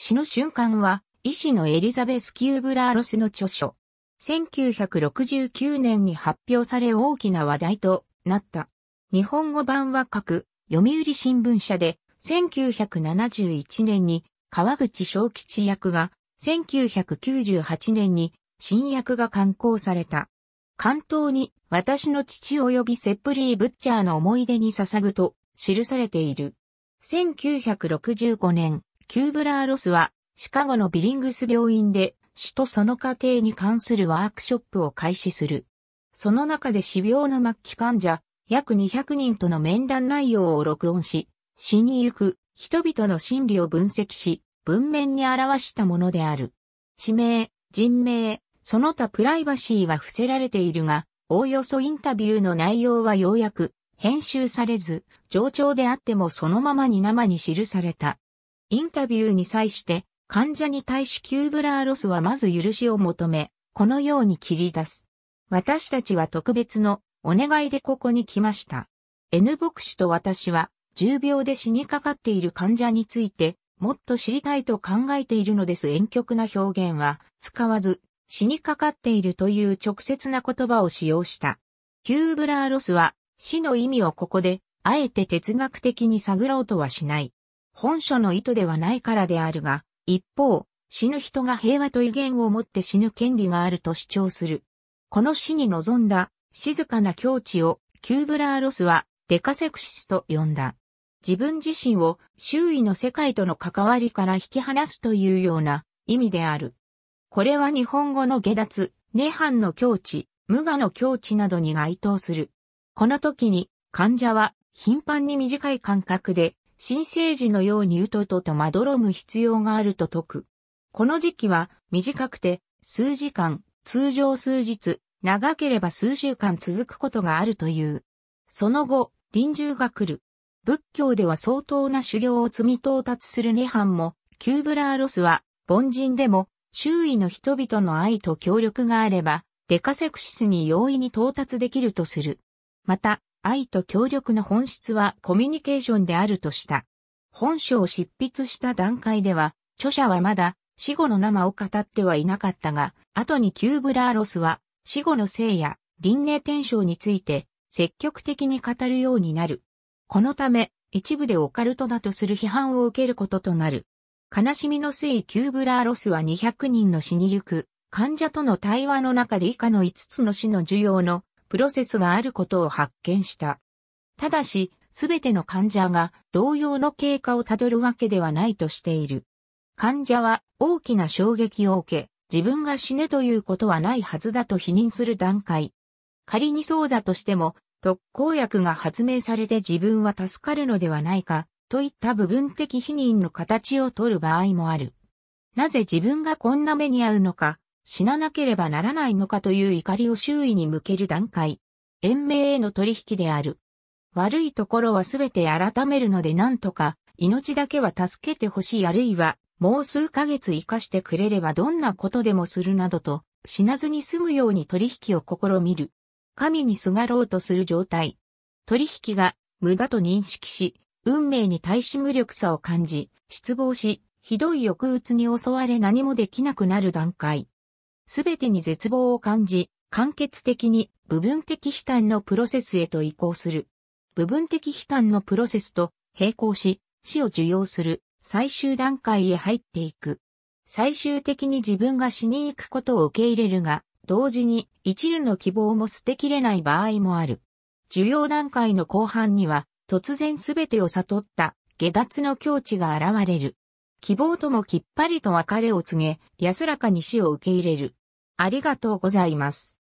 死の瞬間は、医師のエリザベス・キューブラーロスの著書。1969年に発表され大きな話題となった。日本語版は各読売新聞社で1971年に川口小吉役が1998年に新役が刊行された。関東に私の父及びセップリー・ブッチャーの思い出に捧ぐと記されている。1965年、キューブラー・ロスは、シカゴのビリングス病院で、死とその過程に関するワークショップを開始する。その中で死病の末期患者、約200人との面談内容を録音し、死に行く人々の心理を分析し、文面に表したものである。地名、人名、その他プライバシーは伏せられているが、おおよそインタビューの内容はようやく編集されず、冗長であってもそのままに生に記された。インタビューに際して、患者に対しキューブラーロスはまず許しを求め、このように切り出す。私たちは特別のお願いでここに来ました。N 牧師と私は、重病で死にかかっている患者について、もっと知りたいと考えているのです。遠曲な表現は使わず、死にかかっているという直接な言葉を使用した。キューブラーロスは死の意味をここで、あえて哲学的に探ろうとはしない。本書の意図ではないからであるが、一方、死ぬ人が平和と威厳を持って死ぬ権利があると主張する。この死に臨んだ静かな境地をキューブラーロスはデカセクシスと呼んだ。自分自身を周囲の世界との関わりから引き離すというような意味である。これは日本語の下脱、涅槃の境地、無我の境地などに該当する。この時に患者は頻繁に短い間隔で新生児のようにうとととまどろむ必要があると説く。この時期は短くて数時間、通常数日、長ければ数週間続くことがあるという。その後、臨終が来る。仏教では相当な修行を積み到達する涅槃も、キューブラーロスは、凡人でも、周囲の人々の愛と協力があれば、デカセクシスに容易に到達できるとする。また、愛と協力の本質はコミュニケーションであるとした。本書を執筆した段階では、著者はまだ死後の生を語ってはいなかったが、後にキューブラーロスは死後の生や輪廻転生について積極的に語るようになる。このため、一部でオカルトだとする批判を受けることとなる。悲しみのい、キューブラーロスは200人の死にゆく患者との対話の中で以下の5つの死の需要のプロセスがあることを発見した。ただし、すべての患者が同様の経過をたどるわけではないとしている。患者は大きな衝撃を受け、自分が死ねということはないはずだと否認する段階。仮にそうだとしても、特効薬が発明されて自分は助かるのではないか、といった部分的否認の形をとる場合もある。なぜ自分がこんな目に遭うのか、死ななければならないのかという怒りを周囲に向ける段階。延命への取引である。悪いところはすべて改めるのでなんとか、命だけは助けてほしいあるいは、もう数ヶ月生かしてくれればどんなことでもするなどと、死なずに済むように取引を試みる。神にすがろうとする状態。取引が無駄と認識し、運命に対し無力さを感じ、失望し、ひどい抑うつに襲われ何もできなくなる段階。すべてに絶望を感じ、完結的に部分的悲嘆のプロセスへと移行する。部分的悲嘆のプロセスと並行し、死を受容する最終段階へ入っていく。最終的に自分が死に行くことを受け入れるが、同時に一縷の希望も捨てきれない場合もある。受容段階の後半には、突然すべてを悟った下脱の境地が現れる。希望ともきっぱりと別れを告げ、安らかに死を受け入れる。ありがとうございます。